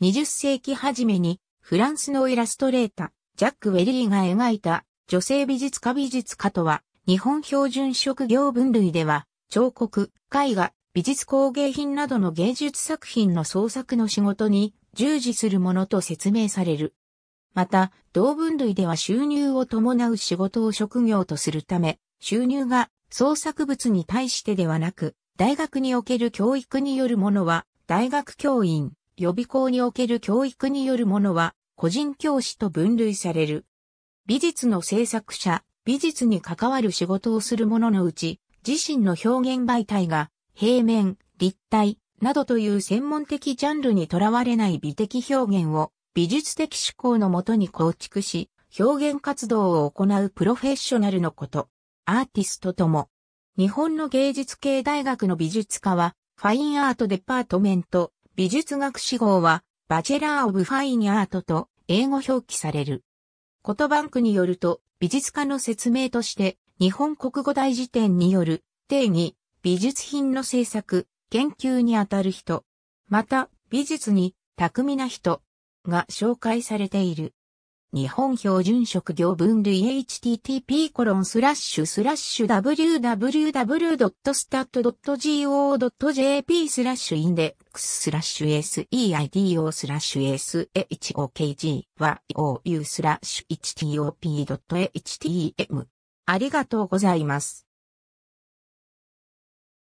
20世紀初めにフランスのイラストレーター、ジャック・ウェリーが描いた女性美術家美術家とは日本標準職業分類では彫刻、絵画、美術工芸品などの芸術作品の創作の仕事に従事するものと説明される。また、同分類では収入を伴う仕事を職業とするため、収入が創作物に対してではなく、大学における教育によるものは、大学教員、予備校における教育によるものは、個人教師と分類される。美術の制作者、美術に関わる仕事をする者のうち、自身の表現媒体が、平面、立体、などという専門的ジャンルにとらわれない美的表現を、美術的思考のもとに構築し、表現活動を行うプロフェッショナルのこと。アーティストとも。日本の芸術系大学の美術科は、ファインアートデパートメント、美術学士号は、バチェラー・オブ・ファイン・アートと英語表記される。コトバンクによると、美術家の説明として、日本国語大辞典による定義、美術品の制作、研究にあたる人、また、美術に巧みな人が紹介されている。日本標準職業分類 http コロンスラッシュスラッシュ www.stat.go.jp スラッシュインデックススラッシュ seido スラッシュ shokgy ou スラッシュ h t o p h t m ありがとうございます。